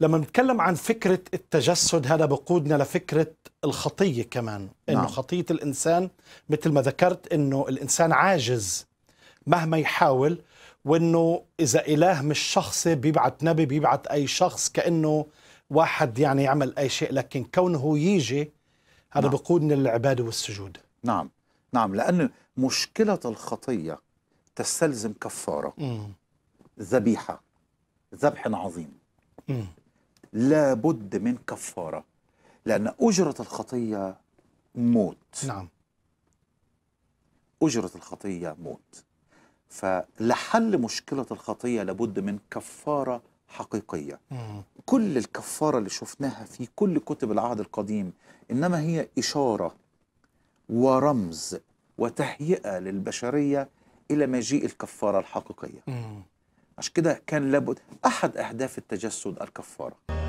لما نتكلم عن فكرة التجسد هذا بقودنا لفكرة الخطية كمان إنه نعم. خطية الإنسان مثل ما ذكرت إنه الإنسان عاجز مهما يحاول وإنه إذا إله مش شخصي بيبعت نبي بيبعت أي شخص كأنه واحد يعني يعمل أي شيء لكن كونه يجي هذا نعم. بقودنا للعبادة والسجود نعم نعم لأن مشكلة الخطية تستلزم كفارة ذبيحة ذبح عظيم لابد من كفارة لأن أجرة الخطية موت نعم أجرة الخطية موت فلحل مشكلة الخطية لابد من كفارة حقيقية مم. كل الكفارة اللي شفناها في كل كتب العهد القديم إنما هي إشارة ورمز وتهيئة للبشرية إلى مجيء الكفارة الحقيقية مم. عشان كده كان لابد أحد أهداف التجسد الكفارة